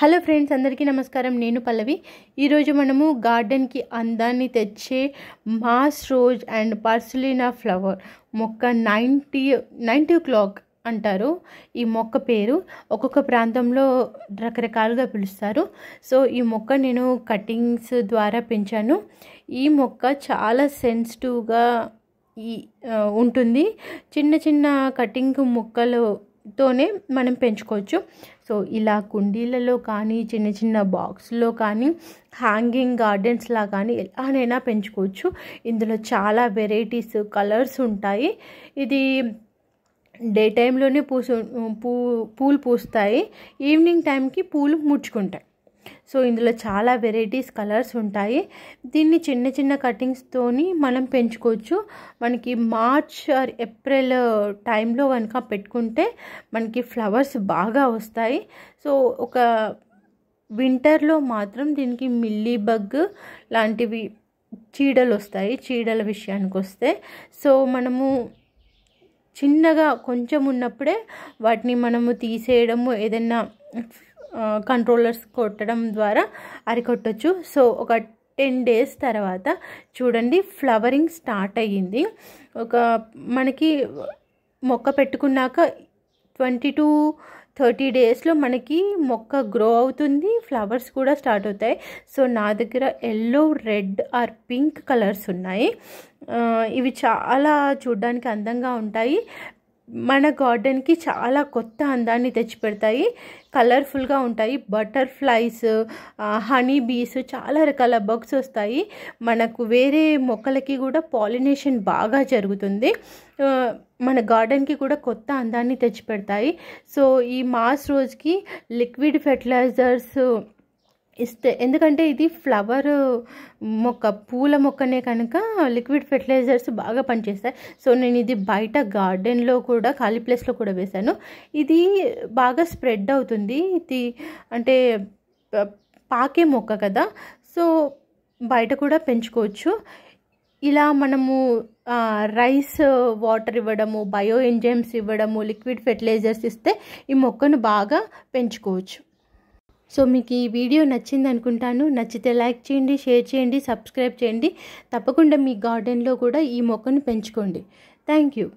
hello friends అందరికీ నమస్కారం నేను పల్లవి ఈరోజు మనము గార్డెన్కి అందాన్ని తెచ్చే మాస్ రోజ్ అండ్ పర్సులీనా ఫ్లవర్ మొక్క నైంటీ నైంటీ క్లాక్ అంటారు ఈ మొక్క పేరు ఒక్కొక్క ప్రాంతంలో రకరకాలుగా పిలుస్తారు సో ఈ మొక్క నేను కటింగ్స్ ద్వారా పెంచాను ఈ మొక్క చాలా సెన్సిటివ్గా ఈ ఉంటుంది చిన్న చిన్న కటింగ్ మొక్కలు తోనే మనం పెంచుకోవచ్చు సో ఇలా కుండీలలో కానీ చిన్న చిన్న బాక్స్లో కానీ హ్యాంగింగ్ గార్డెన్స్లా కానీ ఎలానైనా పెంచుకోవచ్చు ఇందులో చాలా వెరైటీస్ కలర్స్ ఉంటాయి ఇది డే టైంలోనే పూసు పూ పూలు పూస్తాయి ఈవినింగ్ టైంకి పూలు ముడుచుకుంటాయి సో ఇందులో చాలా వెరైటీస్ కలర్స్ ఉంటాయి దీన్ని చిన్న చిన్న కటింగ్స్తోని మనం పెంచుకోవచ్చు మనకి మార్చ్ ఆర్ ఏప్రిల్ టైంలో కనుక పెట్టుకుంటే మనకి ఫ్లవర్స్ బాగా వస్తాయి సో ఒక వింటర్లో మాత్రం దీనికి మిల్లీ బగ్ లాంటివి చీడలు వస్తాయి చీడల విషయానికి వస్తే సో మనము చిన్నగా కొంచెం ఉన్నప్పుడే వాటిని మనము తీసేయడము ఏదైనా కంట్రోలర్స్ కొట్టడం ద్వారా అరికొట్టచ్చు సో ఒక టెన్ డేస్ తర్వాత చూడండి ఫ్లవరింగ్ స్టార్ట్ అయ్యింది ఒక మనకి మొక్క పెట్టుకున్నాక ట్వంటీ టు థర్టీ డేస్లో మనకి మొక్క గ్రో అవుతుంది ఫ్లవర్స్ కూడా స్టార్ట్ అవుతాయి సో నా దగ్గర yellow red or pink colours ఉన్నాయి ఇవి చాలా చూడ్డానికి అందంగా ఉంటాయి మన గార్డెన్కి చాలా కొత్త అందాన్ని తెచ్చిపెడతాయి కలర్ఫుల్గా ఉంటాయి బటర్ఫ్లైస్ హనీ బీస్ చాలా రకాల బగ్స్ వస్తాయి మనకు వేరే మొక్కలకి కూడా పాలినేషన్ బాగా జరుగుతుంది మన గార్డెన్కి కూడా కొత్త అందాన్ని తెచ్చిపెడతాయి సో ఈ మాస్ రోజుకి లిక్విడ్ ఫెర్టిలైజర్స్ ఇస్తే ఎందుకంటే ఇది ఫ్లవర్ మొక్క పూల మొక్కనే కనుక లిక్విడ్ ఫెర్టిలైజర్స్ బాగా పనిచేస్తాయి సో నేను ఇది బయట గార్డెన్లో కూడా ఖాళీ ప్లేస్లో కూడా వేశాను ఇది బాగా స్ప్రెడ్ అవుతుంది ఇది అంటే పాకే మొక్క కదా సో బయట కూడా పెంచుకోవచ్చు ఇలా మనము రైస్ వాటర్ ఇవ్వడము బయో ఎంజైమ్స్ ఇవ్వడము లిక్విడ్ ఫెర్టిలైజర్స్ ఇస్తే ఈ మొక్కను బాగా పెంచుకోవచ్చు సో మీకు ఈ వీడియో నచ్చింది అనుకుంటాను నచ్చితే లైక్ చేయండి షేర్ చేయండి సబ్స్క్రైబ్ చేయండి తప్పకుండా మీ గార్డెన్లో కూడా ఈ మొక్కను పెంచుకోండి థ్యాంక్ యూ